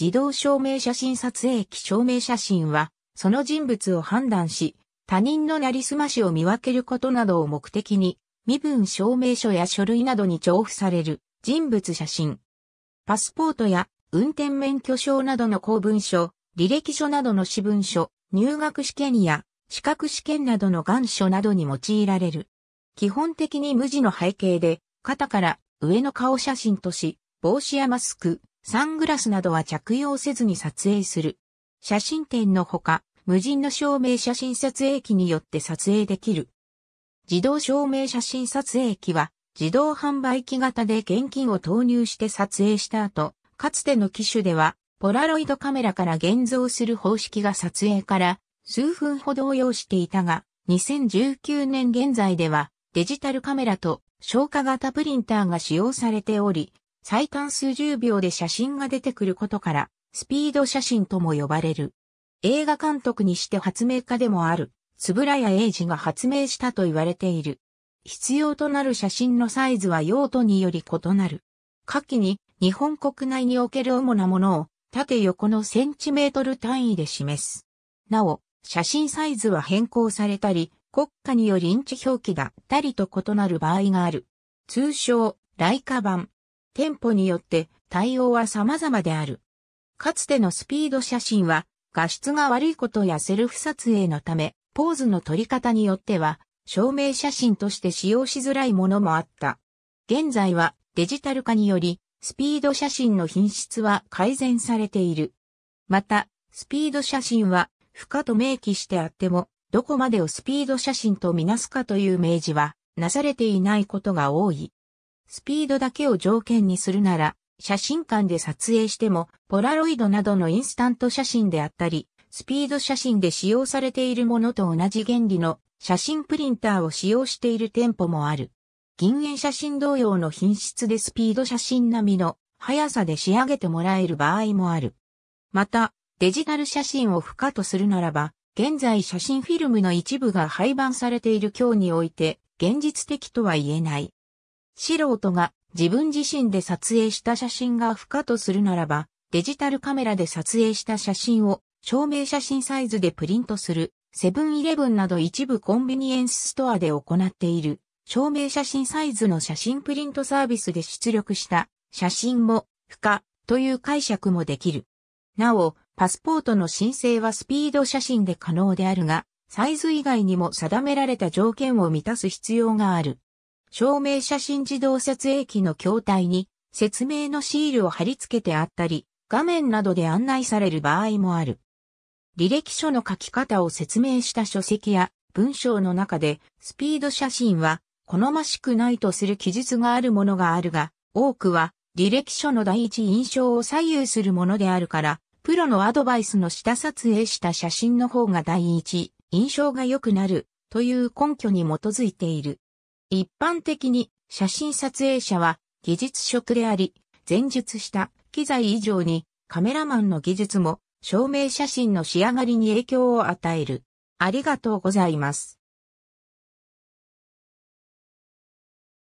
自動証明写真撮影機証明写真は、その人物を判断し、他人のなりすましを見分けることなどを目的に、身分証明書や書類などに重複される人物写真。パスポートや運転免許証などの公文書、履歴書などの私文書、入学試験や資格試験などの願書などに用いられる。基本的に無地の背景で、肩から上の顔写真とし、帽子やマスク、サングラスなどは着用せずに撮影する。写真展のほか、無人の照明写真撮影機によって撮影できる。自動照明写真撮影機は、自動販売機型で現金を投入して撮影した後、かつての機種では、ポラロイドカメラから現像する方式が撮影から数分ほどを要していたが、2019年現在ではデジタルカメラと消化型プリンターが使用されており、最短数十秒で写真が出てくることから、スピード写真とも呼ばれる。映画監督にして発明家でもある、円谷英二が発明したと言われている。必要となる写真のサイズは用途により異なる。下記に日本国内における主なものを縦横のセンチメートル単位で示す。なお、写真サイズは変更されたり、国家によりインチ表記だったりと異なる場合がある。通称、ライカ版。店舗によって対応は様々である。かつてのスピード写真は画質が悪いことやセルフ撮影のため、ポーズの撮り方によっては、証明写真として使用しづらいものもあった。現在はデジタル化により、スピード写真の品質は改善されている。また、スピード写真は、不可と明記してあっても、どこまでをスピード写真とみなすかという明示は、なされていないことが多い。スピードだけを条件にするなら、写真館で撮影しても、ポラロイドなどのインスタント写真であったり、スピード写真で使用されているものと同じ原理の写真プリンターを使用している店舗もある。銀塩写真同様の品質でスピード写真並みの速さで仕上げてもらえる場合もある。また、デジタル写真を不可とするならば、現在写真フィルムの一部が廃盤されている今日において、現実的とは言えない。素人が自分自身で撮影した写真が不可とするならば、デジタルカメラで撮影した写真を証明写真サイズでプリントする、セブンイレブンなど一部コンビニエンスストアで行っている、証明写真サイズの写真プリントサービスで出力した写真も不可という解釈もできる。なお、パスポートの申請はスピード写真で可能であるが、サイズ以外にも定められた条件を満たす必要がある。証明写真自動撮影機の筐体に説明のシールを貼り付けてあったり、画面などで案内される場合もある。履歴書の書き方を説明した書籍や文章の中でスピード写真は好ましくないとする記述があるものがあるが、多くは履歴書の第一印象を左右するものであるから、プロのアドバイスの下撮影した写真の方が第一印象が良くなるという根拠に基づいている。一般的に写真撮影者は技術職であり、前述した機材以上にカメラマンの技術も照明写真の仕上がりに影響を与える。ありがとうございます。